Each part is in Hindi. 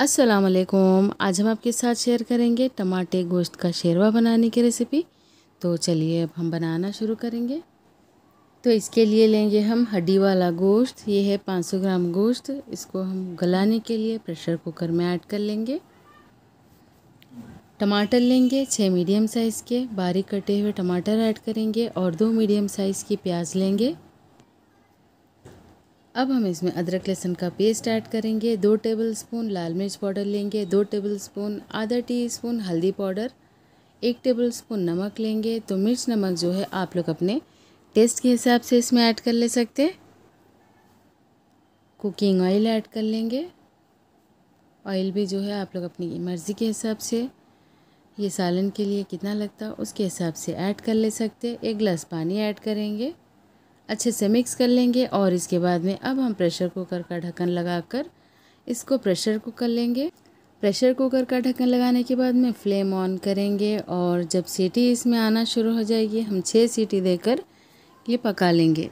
अस्सलाम वालेकुम आज हम आपके साथ शेयर करेंगे टमाटे गोश्त का शेरवा बनाने की रेसिपी तो चलिए अब हम बनाना शुरू करेंगे तो इसके लिए लेंगे हम हड्डी वाला गोश्त ये है 500 ग्राम गोश्त इसको हम गलाने के लिए प्रेशर कुकर में ऐड कर लेंगे टमाटर लेंगे छः मीडियम साइज़ के बारीक कटे हुए टमाटर ऐड करेंगे और दो मीडियम साइज़ की प्याज लेंगे अब हम इसमें अदरक लहसुन का पेस्ट ऐड करेंगे दो टेबल स्पून लाल मिर्च पाउडर लेंगे दो टेबल स्पून आधा टी स्पून हल्दी पाउडर एक टेबल स्पून नमक लेंगे तो मिर्च नमक जो है आप लोग अपने टेस्ट के हिसाब से इसमें ऐड कर ले सकते कुकिंग ऑयल ऐड कर लेंगे ऑयल भी जो है आप लोग अपनी मर्ज़ी के हिसाब से ये सालन के लिए कितना लगता है उसके हिसाब से ऐड कर ले सकते एक गिलास पानी ऐड करेंगे अच्छे से मिक्स कर लेंगे और इसके बाद में अब हम प्रेशर कुकर का ढक्कन लगाकर इसको प्रेशर कुकर लेंगे प्रेशर कुकर का ढक्कन लगाने के बाद में फ्लेम ऑन करेंगे और जब सीटी इसमें आना शुरू हो जाएगी हम छः सीटी देकर ये पका लेंगे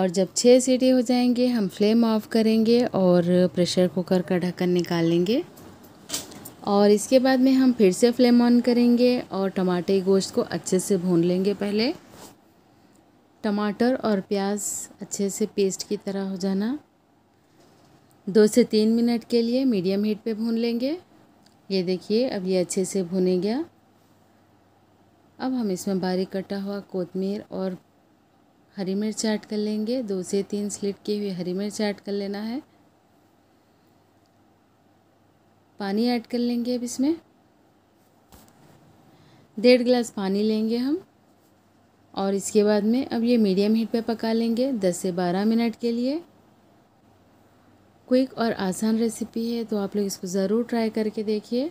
और जब छः सीटी हो जाएंगे हम फ्लेम ऑफ करेंगे और प्रेशर कुकर का ढक्कन निकाल लेंगे और इसके बाद में हम फिर से फ्लेम ऑन करेंगे और टमाटे गोश्त को अच्छे से भून लेंगे पहले टमाटर और प्याज अच्छे से पेस्ट की तरह हो जाना दो से तीन मिनट के लिए मीडियम हीट पे भून लेंगे ये देखिए अब ये अच्छे से भुने गया अब हम इसमें बारीक कटा हुआ कोतमीर और हरी मिर्च ऐड कर लेंगे दो से तीन स्लिट की हुई हरी मिर्च ऐड कर लेना है पानी ऐड कर लेंगे अब इसमें डेढ़ गिलास पानी लेंगे हम और इसके बाद में अब ये मीडियम हीट पे पका लेंगे 10 से 12 मिनट के लिए क्विक और आसान रेसिपी है तो आप लोग इसको ज़रूर ट्राई करके देखिए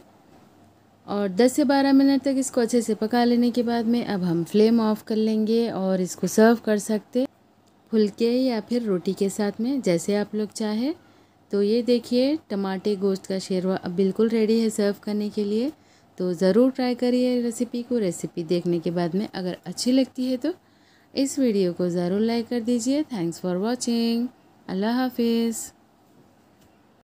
और 10 से 12 मिनट तक इसको अच्छे से पका लेने के बाद में अब हम फ्लेम ऑफ कर लेंगे और इसको सर्व कर सकते फुलके या फिर रोटी के साथ में जैसे आप लोग चाहे तो ये देखिए टमाटे गोश्त का शेरवा अब बिल्कुल रेडी है सर्व करने के लिए तो ज़रूर ट्राई करिए रेसिपी को रेसिपी देखने के बाद में अगर अच्छी लगती है तो इस वीडियो को ज़रूर लाइक कर दीजिए थैंक्स फॉर वॉचिंग अल्लाह हाफिज़